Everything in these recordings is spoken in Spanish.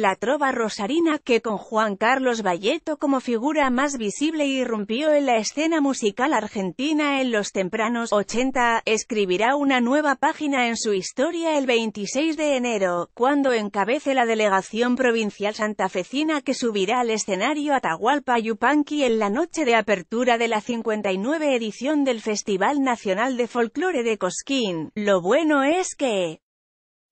la trova rosarina que con Juan Carlos Valleto como figura más visible irrumpió en la escena musical argentina en los tempranos 80, escribirá una nueva página en su historia el 26 de enero, cuando encabece la delegación provincial santafecina que subirá al escenario Atahualpa Yupanqui en la noche de apertura de la 59 edición del Festival Nacional de Folclore de Cosquín. Lo bueno es que...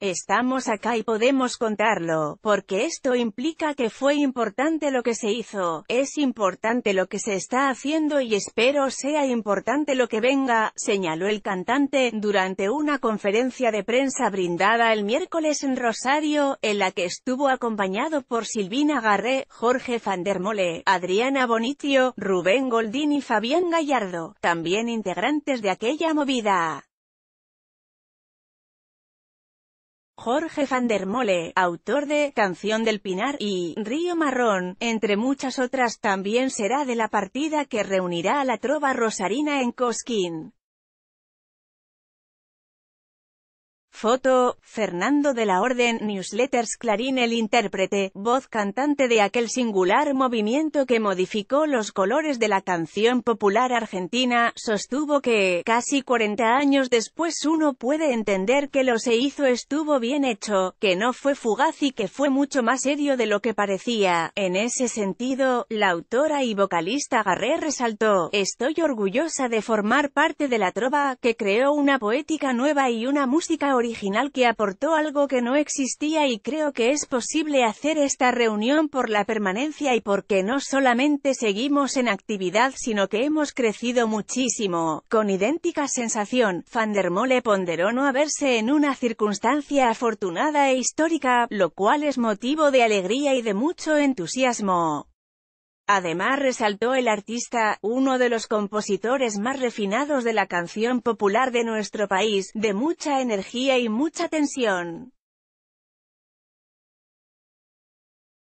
Estamos acá y podemos contarlo, porque esto implica que fue importante lo que se hizo, es importante lo que se está haciendo y espero sea importante lo que venga, señaló el cantante, durante una conferencia de prensa brindada el miércoles en Rosario, en la que estuvo acompañado por Silvina Garré, Jorge Fandermole, Adriana Bonitio, Rubén Goldín y Fabián Gallardo, también integrantes de aquella movida. Jorge van der Mole, autor de Canción del Pinar y Río Marrón, entre muchas otras, también será de la partida que reunirá a la trova rosarina en Cosquín. Foto, Fernando de la Orden, Newsletters Clarín el intérprete, voz cantante de aquel singular movimiento que modificó los colores de la canción popular argentina, sostuvo que, casi 40 años después uno puede entender que lo se hizo estuvo bien hecho, que no fue fugaz y que fue mucho más serio de lo que parecía. En ese sentido, la autora y vocalista Garré resaltó, estoy orgullosa de formar parte de la trova, que creó una poética nueva y una música original original que aportó algo que no existía y creo que es posible hacer esta reunión por la permanencia y porque no solamente seguimos en actividad sino que hemos crecido muchísimo. Con idéntica sensación, Van der Mole ponderó no haberse en una circunstancia afortunada e histórica, lo cual es motivo de alegría y de mucho entusiasmo. Además resaltó el artista, uno de los compositores más refinados de la canción popular de nuestro país, de mucha energía y mucha tensión.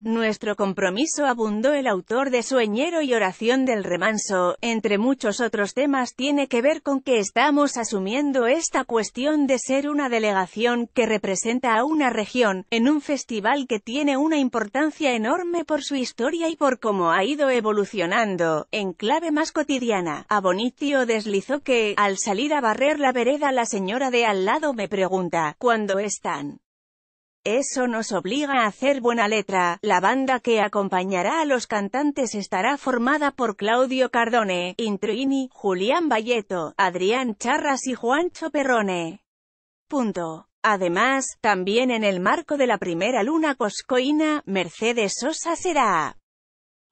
Nuestro compromiso abundó el autor de Sueñero y Oración del Remanso, entre muchos otros temas tiene que ver con que estamos asumiendo esta cuestión de ser una delegación que representa a una región, en un festival que tiene una importancia enorme por su historia y por cómo ha ido evolucionando, en clave más cotidiana. Abonicio deslizó que, al salir a barrer la vereda la señora de al lado me pregunta, ¿cuándo están? Eso nos obliga a hacer buena letra. La banda que acompañará a los cantantes estará formada por Claudio Cardone, Intruini, Julián Valleto, Adrián Charras y Juancho Perrone. Punto. Además, también en el marco de la primera luna coscoína, Mercedes Sosa será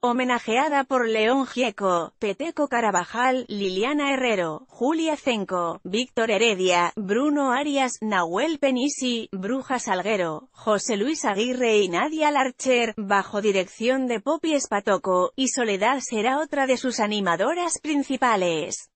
Homenajeada por León Gieco, Peteco Carabajal, Liliana Herrero, Julia Cenco, Víctor Heredia, Bruno Arias, Nahuel Penisi, Bruja Salguero, José Luis Aguirre y Nadia Larcher, bajo dirección de Poppy Espatoco, y Soledad será otra de sus animadoras principales.